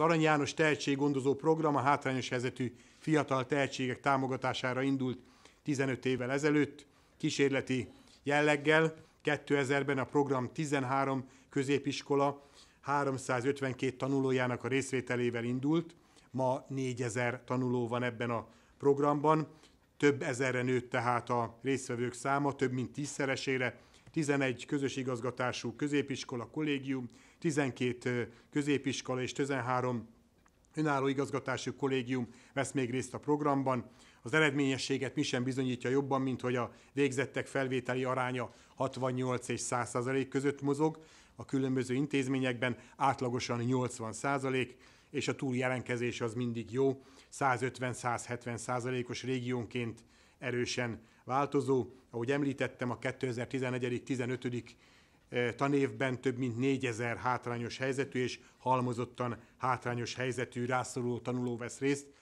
Az Arany János Tehetséggondozó Program a hátrányos helyzetű fiatal tehetségek támogatására indult 15 évvel ezelőtt, kísérleti jelleggel. 2000-ben a program 13 középiskola 352 tanulójának a részvételével indult. Ma 4000 tanuló van ebben a programban. Több ezerre nőtt tehát a résztvevők száma, több mint tízszeresére, 11 közös igazgatású középiskola, kollégium, 12 középiskola és 13 önálló igazgatású kollégium vesz még részt a programban. Az eredményességet mi sem bizonyítja jobban, mint hogy a végzettek felvételi aránya 68 és 100 százalék között mozog, a különböző intézményekben átlagosan 80 százalék, és a túljelenkezés az mindig jó, 150-170 százalékos régiónként erősen változó. Ahogy említettem, a 2011-15 eh, tanévben több mint 4000 hátrányos helyzetű és halmozottan hátrányos helyzetű rászoruló tanuló vesz részt.